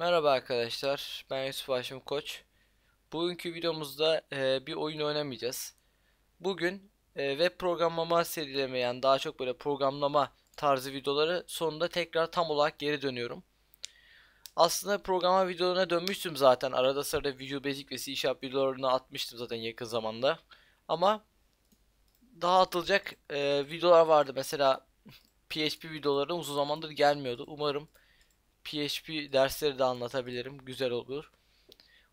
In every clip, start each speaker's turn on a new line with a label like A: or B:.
A: Merhaba arkadaşlar, ben Yusuf Haşim Koç. Bugünkü videomuzda e, bir oyun oynamayacağız. Bugün e, web programlama serilemeyen daha çok böyle programlama tarzı videoları sonunda tekrar tam olarak geri dönüyorum. Aslında programa videolarına dönmüştüm zaten. Arada sırada Visual Basic ve C Sharp videolarını atmıştım zaten yakın zamanda. Ama daha atılacak e, videolar vardı. Mesela PHP videoları uzun zamandır gelmiyordu. Umarım PHP dersleri de anlatabilirim. Güzel olur.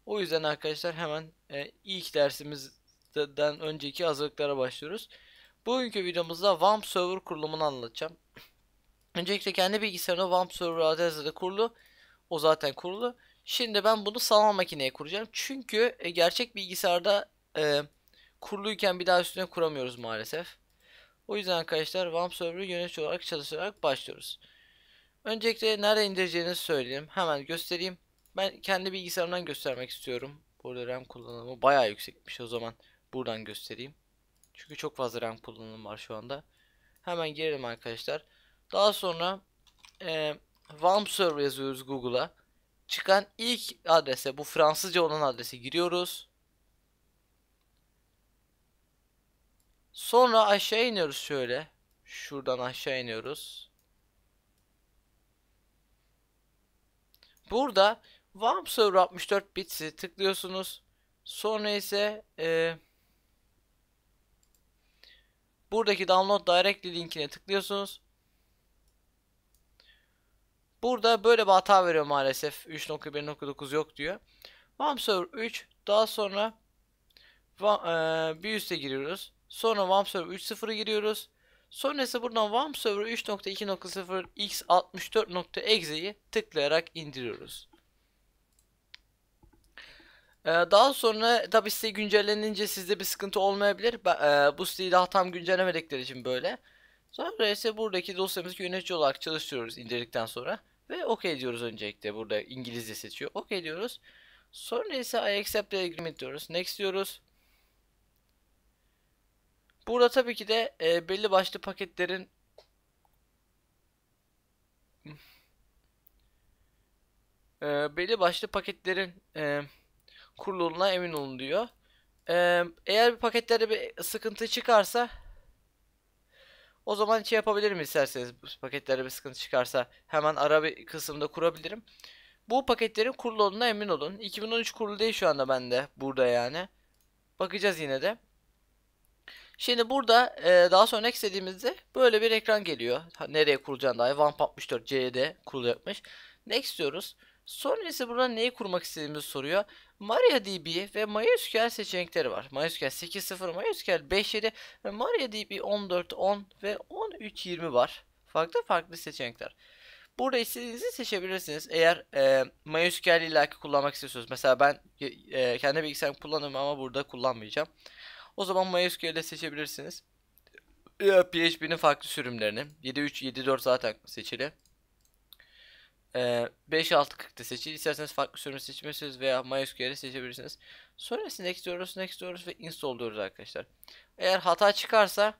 A: O yüzden arkadaşlar hemen e, ilk dersimizden önceki hazırlıklara başlıyoruz. Bugünkü videomuzda VAMP Server kurulumunu anlatacağım. Öncelikle kendi bilgisayarına VAMP Server adresi de kurulu. O zaten kurulu. Şimdi ben bunu sanal makineye kuracağım. Çünkü e, gerçek bilgisayarda e, kuruluyken bir daha üstüne kuramıyoruz maalesef. O yüzden arkadaşlar VAMP Server'ı yönetici olarak çalışarak başlıyoruz. Öncelikle nerede indireceğinizi söyleyeyim. Hemen göstereyim. Ben kendi bilgisayarımdan göstermek istiyorum. Burada RAM kullanımı bayağı yüksekmiş o zaman. Buradan göstereyim. Çünkü çok fazla RAM kullanımı var şu anda. Hemen girelim arkadaşlar. Daha sonra e, Valm Server yazıyoruz Google'a. Çıkan ilk adrese bu Fransızca olan adrese giriyoruz. Sonra aşağı iniyoruz şöyle. Şuradan aşağı iniyoruz. Burada warm server 64 bitsi tıklıyorsunuz. Sonra ise e, buradaki download directly linkine tıklıyorsunuz. Burada böyle bir hata veriyor maalesef. 3.1.9 yok diyor. WAMP Server 3 daha sonra e, bir üste giriyoruz. Sonra WAMP Server 3.0'ı giriyoruz. Sonrasında buradan WAM Server 3.2.0 x64.exe'yi tıklayarak indiriyoruz. Ee, daha sonra tabi site güncellenince sizde bir sıkıntı olmayabilir. Ee, bu siteyi daha tam güncellemedikleri için böyle. Sonra ise buradaki dosyamızı yönetici olarak çalıştırıyoruz indirdikten sonra. Ve OK diyoruz öncelikle burada İngilizce seçiyor. OK diyoruz. Sonra ise I accept the agreement diyoruz. Next diyoruz. Burada tabii ki de e, belli başlı paketlerin e, belli başlı paketlerin e, kuruluna emin olun diyor. E, eğer bir paketlerde bir sıkıntı çıkarsa o zaman şey yapabilirim isterseniz bu paketlerde bir sıkıntı çıkarsa hemen ara bir kısımda kurabilirim. Bu paketlerin kurulu olduğuna emin olun. 2013 kurulu değil şu anda bende burada yani. Bakacağız yine de. Şimdi burada e, daha sonra istediğimizde böyle bir ekran geliyor. Nereye kurulacağını dair OneP64C'de kurulacakmış. Next diyoruz. Sonra ise burada neyi kurmak istediğimizi soruyor. MariaDB ve MySQL seçenekleri var. MySQL 8.0, MySQL 5.7 ve MariaDB 14.10 ve 13.20 var. Farklı farklı seçenekler. Burada istediğinizi seçebilirsiniz. Eğer e, MySQL ilaki kullanmak istiyorsanız. Mesela ben e, kendi bilgisayarımı kullanıyorum ama burada kullanmayacağım. O zaman MySQL'de seçebilirsiniz. PHP'nin farklı sürümlerini. 7.3, 7.4 zaten seçili. Ee, 5.6.40'da seçili. İsterseniz farklı sürüm seçmezsiniz veya MySQL'i seçebilirsiniz. Sonrasında next next Explorers ve Install diyoruz arkadaşlar. Eğer hata çıkarsa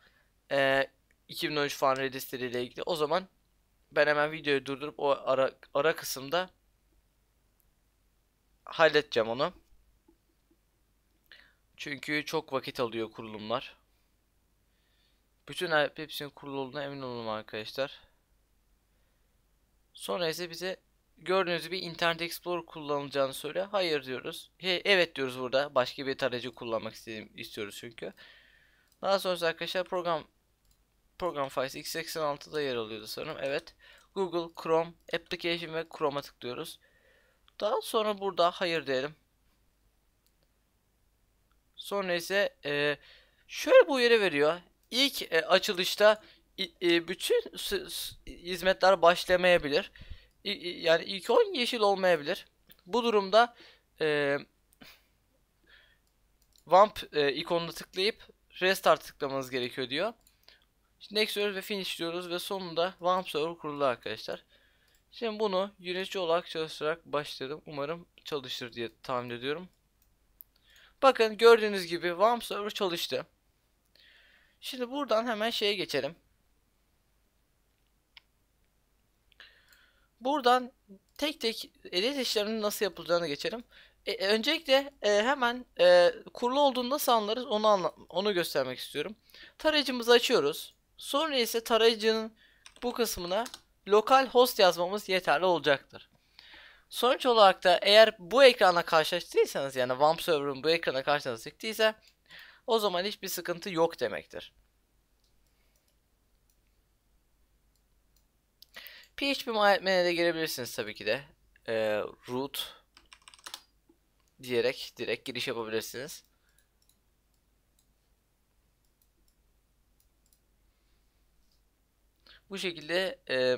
A: e, 2013 fan registry ile ilgili o zaman ben hemen videoyu durdurup o ara, ara kısımda halledeceğim onu. Çünkü çok vakit alıyor kurulumlar. Bütün hepsinin kurulduğuna emin olun arkadaşlar. Sonra ise bize gördüğünüz bir Internet Explorer kullanılacağını söyle. Hayır diyoruz. He, evet diyoruz burada. Başka bir tarayıcı kullanmak istedim, istiyoruz çünkü. Daha sonra arkadaşlar program program files x86'da yer alıyordu sanırım. Evet. Google Chrome Application ve Chrome'a tıklıyoruz. Daha sonra burada hayır diyelim. Sonra ise e, şöyle bu yere veriyor. İlk e, açılışta e, bütün hizmetler başlamayabilir. E, yani ilk 10 yeşil olmayabilir. Bu durumda e, Vamp e, ikonuna tıklayıp restart tıklamanız gerekiyor diyor. Şimdi next diyoruz ve finish diyoruz ve sonunda Vamp server kuruldu arkadaşlar. Şimdi bunu yönetici olarak çalıştırarak başladım. Umarım çalışır diye tahmin ediyorum. Bakın gördüğünüz gibi warm server çalıştı. Şimdi buradan hemen şeye geçelim. Buradan tek tek edit işleminin nasıl yapılacağını geçelim. E, e, öncelikle e, hemen e, kurulu olduğunu nasıl anlarız onu anla onu göstermek istiyorum. Tarayıcımızı açıyoruz. Sonra ise tarayıcının bu kısmına lokal host yazmamız yeterli olacaktır. Sonuç olarak da eğer bu ekrana karşılaştıysanız yani Wamp server'ın bu ekrana karşılaştıysa o zaman hiçbir sıkıntı yok demektir. PHP MyAdmin'e de girebilirsiniz tabii ki de. Ee, root diyerek direkt giriş yapabilirsiniz. Bu şekilde e,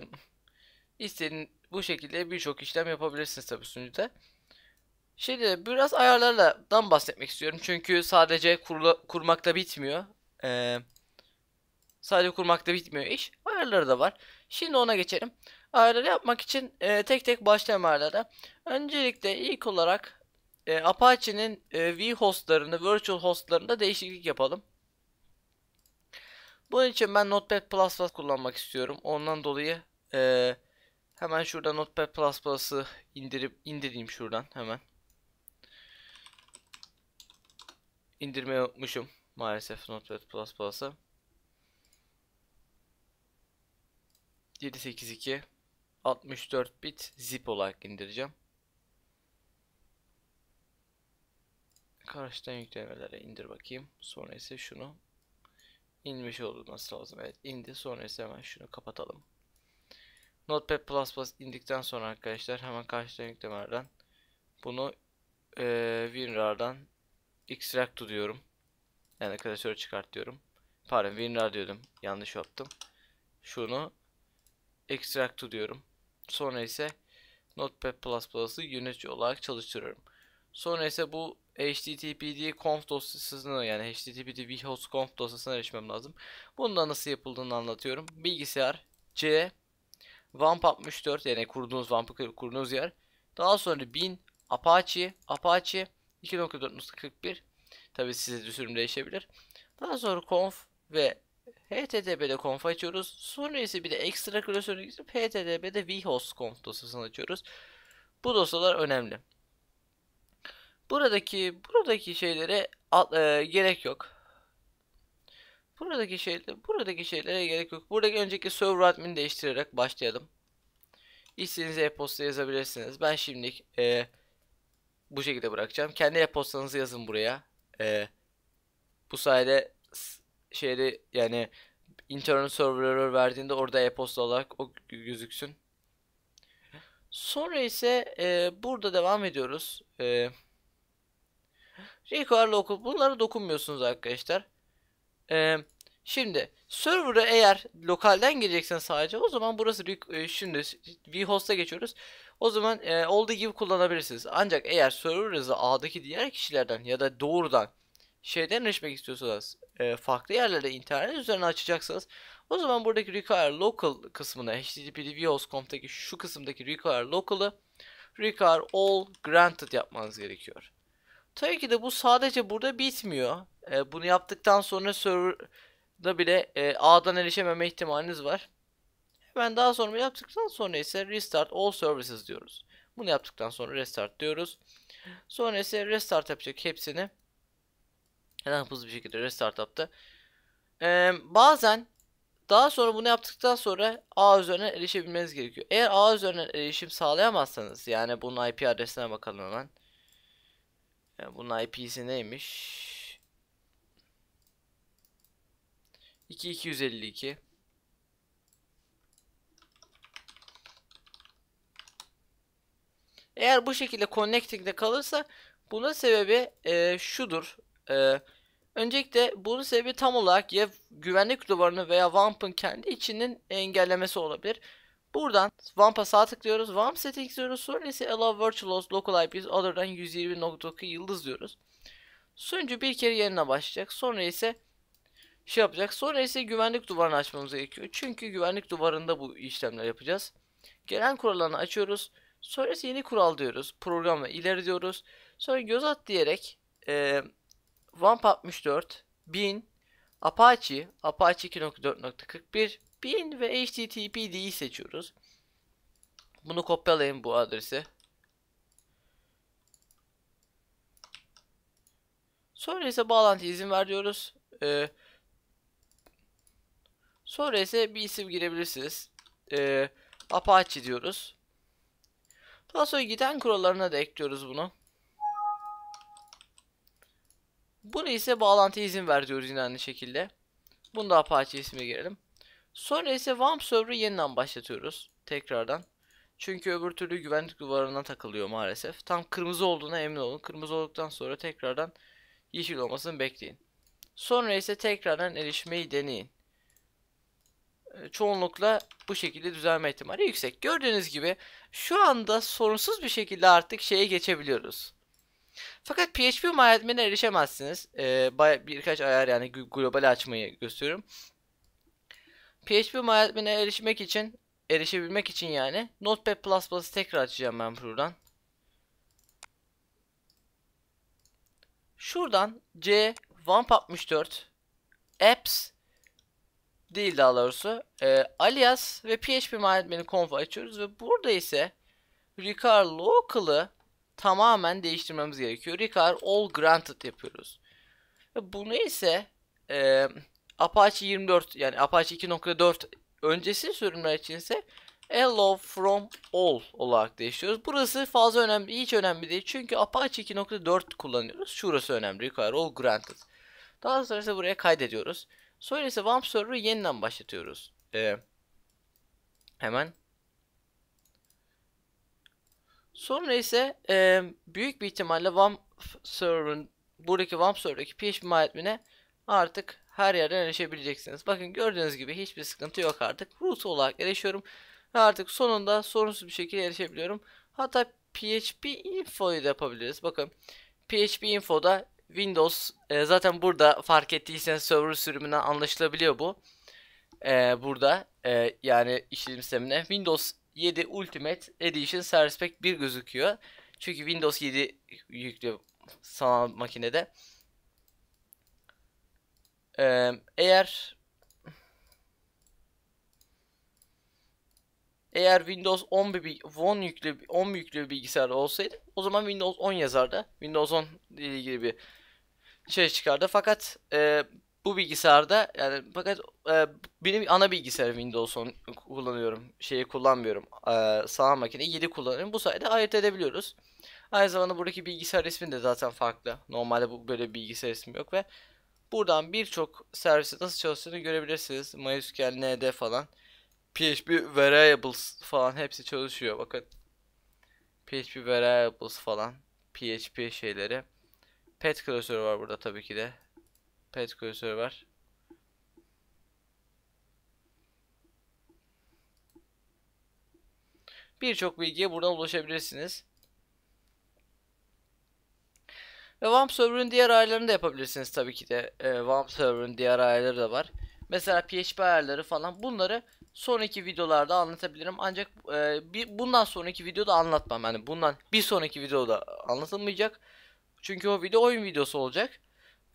A: İstediğin bu şekilde birçok işlem yapabilirsiniz tabi sunucuda. Şimdi biraz ayarlardan bahsetmek istiyorum. Çünkü sadece kurula, kurmakta bitmiyor. Ee, sadece kurmakta bitmiyor iş. Ayarları da var. Şimdi ona geçelim. Ayarları yapmak için e, tek tek başlayalım ayarlara. Öncelikle ilk olarak e, Apache'nin e, V-hostlarında, virtual hostlarında değişiklik yapalım. Bunun için ben Notepad++ kullanmak istiyorum. Ondan dolayı... E, Hemen şurada Notepad Plus++'ı indirip indireyim şuradan hemen. İndirmeyi unutmuşum maalesef Notepad Plus++'ı. 782 64 bit zip olarak indireceğim. Karşıdan yüklemelere indir bakayım. Sonra ise şunu inmiş nasıl lazım. Evet indi. Sonra ise hemen şunu kapatalım. Notepad++ indikten sonra arkadaşlar hemen karşıdan yüklemelerden bunu e, WinRAR'dan extract diyorum. Yani klasörü çıkart diyorum. Pardon WinRAR diyordum. Yanlış yaptım. Şunu extract diyorum. Sonra ise Notepad++'ı yönetici olarak çalıştırıyorum. Sonra ise bu httpd conf dosyasını yani httpd vhost conf dosyasına erişmem lazım. Bunun da nasıl yapıldığını anlatıyorum. Bilgisayar C Vamp 64 yani kurduğunuz vampı kurduğunuz yer. Daha sonra bin Apache Apache 2.4.41 Tabi size de değişebilir. Daha sonra conf ve HTTP'de conf açıyoruz. Sonra ise bir de ekstra klasörüne gidip HTTP'de vhost conf dosyasını açıyoruz. Bu dosyalar önemli. Buradaki buradaki şeylere e, gerek yok. Buradaki şeyler, buradaki şeylere gerek yok. Buradaki önceki server admin değiştirerek başlayalım. İstediğiniz e-posta yazabilirsiniz. Ben şimdilik e, bu şekilde bırakacağım. Kendi e-postanızı yazın buraya. E, bu sayede şeyleri yani internet serverları verdiğinde orada e-posta olarak o gözüksün. Sonra ise e, burada devam ediyoruz. E, Ricardo okul bunlara dokunmuyorsunuz arkadaşlar. Ee, şimdi server'a eğer lokalden gireceksen sadece o zaman burası şimdi vhost'a geçiyoruz. O zaman e, olduğu gibi kullanabilirsiniz. Ancak eğer server'ınızı A'daki diğer kişilerden ya da doğrudan şeyden erişmek istiyorsanız e, farklı yerlerde internet üzerine açacaksınız, o zaman buradaki require local kısmına http://vios.com'daki şu kısımdaki require local'ı require all granted yapmanız gerekiyor. Tabii ki de bu sadece burada bitmiyor. E, bunu yaptıktan sonra serverda bile e, ağdan erişememe ihtimaliniz var. Hemen daha sonra yaptıktan sonra ise restart all services diyoruz. Bunu yaptıktan sonra restart diyoruz. Sonra ise restart yapacak hepsini. Hemen hızlı bir şekilde restart yaptı. Ee, bazen daha sonra bunu yaptıktan sonra A üzerine erişebilmeniz gerekiyor. Eğer A üzerine erişim sağlayamazsanız yani bunun IP adresine bakalım hemen. E, bunun IP'si neymiş? 2252 Eğer bu şekilde connecting'de kalırsa bunun sebebi e, şudur. E, öncelikle bunun sebebi tam olarak ya güvenlik duvarını veya WAMP'ın kendi içinin engellemesi olabilir. Buradan Vamp'a sağ tıklıyoruz. Vamp settings diyoruz. Sonra ise allow virtual host local IPs other'dan 120.2 yıldız diyoruz. Sunucu bir kere yerine başlayacak. Sonra ise şey yapacak. Sonra ise güvenlik duvarını açmamız gerekiyor. Çünkü güvenlik duvarında bu işlemler yapacağız. Gelen kurallarını açıyoruz. Sonra ise yeni kural diyoruz. Programla ileri diyoruz. Sonra göz at diyerek e, Vamp 64 1000 Apache Apache 2.4.41 pin ve httpd'yi seçiyoruz. Bunu kopyalayın bu adresi. Sonra ise bağlantı izin ver diyoruz. Ee, sonra ise bir isim girebilirsiniz. Ee, Apache diyoruz. Daha sonra giden kurallarına da ekliyoruz bunu. Bunu ise bağlantı izin ver diyoruz yine aynı şekilde. Bunu da Apache ismi girelim. Sonra ise Vamp server'ı yeniden başlatıyoruz. Tekrardan. Çünkü öbür türlü güvenlik duvarına takılıyor maalesef. Tam kırmızı olduğuna emin olun. Kırmızı olduktan sonra tekrardan yeşil olmasını bekleyin. Sonra ise tekrardan erişmeyi deneyin. Ee, çoğunlukla bu şekilde düzelme ihtimali yüksek. Gördüğünüz gibi şu anda sorunsuz bir şekilde artık şeye geçebiliyoruz. Fakat PHP mühendimine erişemezsiniz. Ee, birkaç ayar yani global açmayı gösteriyorum. PHP MyAdmin'e erişmek için, erişebilmek için yani Notepad++'ı tekrar açacağım ben buradan. Şuradan C vamp64 apps değil daha doğrusu e, alias ve php MyAdmin'i konf açıyoruz ve burada ise recar local'ı tamamen değiştirmemiz gerekiyor. Recar all granted yapıyoruz. Ve Bunu ise e, Apache 24 yani Apache 2.4 öncesi sürümler içinse Hello from all olarak değiştiriyoruz. Burası fazla önemli, hiç önemli değil. Çünkü Apache 2.4 kullanıyoruz. Şurası önemli. Require all granted. Daha sonra ise buraya kaydediyoruz. Sonra ise WAMP server'ı yeniden başlatıyoruz. Ee, hemen. Sonra ise e, büyük bir ihtimalle WAMP server'ın buradaki WAMP server'daki PHP admin'e artık her yerden erişebileceksiniz. Bakın gördüğünüz gibi hiçbir sıkıntı yok artık. Root olarak erişiyorum. Ve artık sonunda sorunsuz bir şekilde erişebiliyorum. Hatta PHP info'yu da yapabiliriz. Bakın PHP info'da Windows e, zaten burada fark ettiyseniz server sürümünden anlaşılabiliyor bu. E, burada e, yani işletim sistemine Windows 7 Ultimate Edition Service Pack 1 gözüküyor. Çünkü Windows 7 yüklü sanal makinede eğer eğer Windows 10 bir 10 yüklü 10 yüklü bir bilgisayar olsaydı o zaman Windows 10 yazardı. Windows 10 ile ilgili bir şey çıkardı. Fakat e, bu bilgisayarda yani fakat e, benim ana bilgisayar Windows 10 kullanıyorum. Şeyi kullanmıyorum. E, sağ makine 7 kullanıyorum. Bu sayede ayırt edebiliyoruz. Aynı zamanda buradaki bilgisayar ismi de zaten farklı. Normalde bu böyle bir bilgisayar ismi yok ve Buradan birçok servisi nasıl çalıştığını görebilirsiniz. MySQL, ND falan. PHP Variables falan hepsi çalışıyor. Bakın. PHP Variables falan. PHP şeyleri. Pet klasörü var burada tabii ki de. Pet klasörü var. Birçok bilgiye buradan ulaşabilirsiniz. Ve Vamp Server'ın diğer ayarlarını da yapabilirsiniz tabii ki de. E, Vamp Server'ın diğer ayarları da var. Mesela PHP ayarları falan bunları sonraki videolarda anlatabilirim. Ancak e, bir, bundan sonraki videoda anlatmam. Yani bundan bir sonraki videoda anlatılmayacak. Çünkü o video oyun videosu olacak.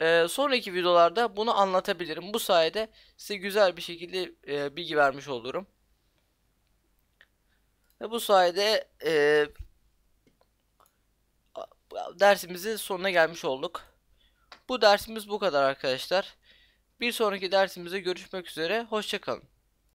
A: E, sonraki videolarda bunu anlatabilirim. Bu sayede size güzel bir şekilde e, bilgi vermiş olurum. Ve bu sayede e, dersimizin sonuna gelmiş olduk. Bu dersimiz bu kadar arkadaşlar. Bir sonraki dersimize görüşmek üzere. Hoşçakalın.